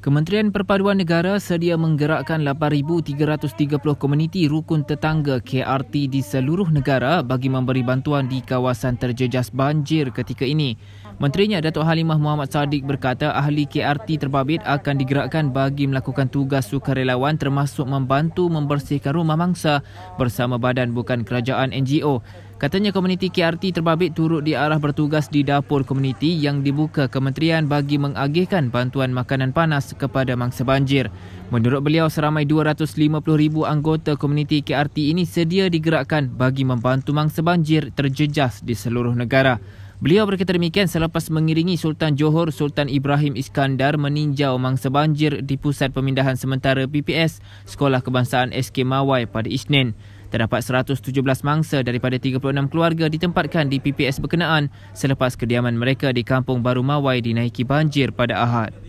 Kementerian Perpaduan Negara sedia menggerakkan 8330 komuniti rukun tetangga KRT di seluruh negara bagi memberi bantuan di kawasan terjejas banjir ketika ini. Menterinya Datuk Halimah Muhammad Sadiq berkata ahli KRT terbabit akan digerakkan bagi melakukan tugas sukarelawan termasuk membantu membersihkan rumah mangsa bersama badan bukan kerajaan NGO. Katanya komuniti KRT terbabit turut di arah bertugas di dapur komuniti yang dibuka kementerian bagi mengagihkan bantuan makanan panas kepada mangsa banjir. Menurut beliau, seramai 250,000 anggota komuniti KRT ini sedia digerakkan bagi membantu mangsa banjir terjejas di seluruh negara. Beliau berkata demikian selepas mengiringi Sultan Johor Sultan Ibrahim Iskandar meninjau mangsa banjir di Pusat Pemindahan Sementara PPS Sekolah Kebangsaan SK Mawai pada Isnin. Terdapat 117 mangsa daripada 36 keluarga ditempatkan di PPS berkenaan selepas kediaman mereka di Kampung Baru Mawai dinaiki banjir pada Ahad.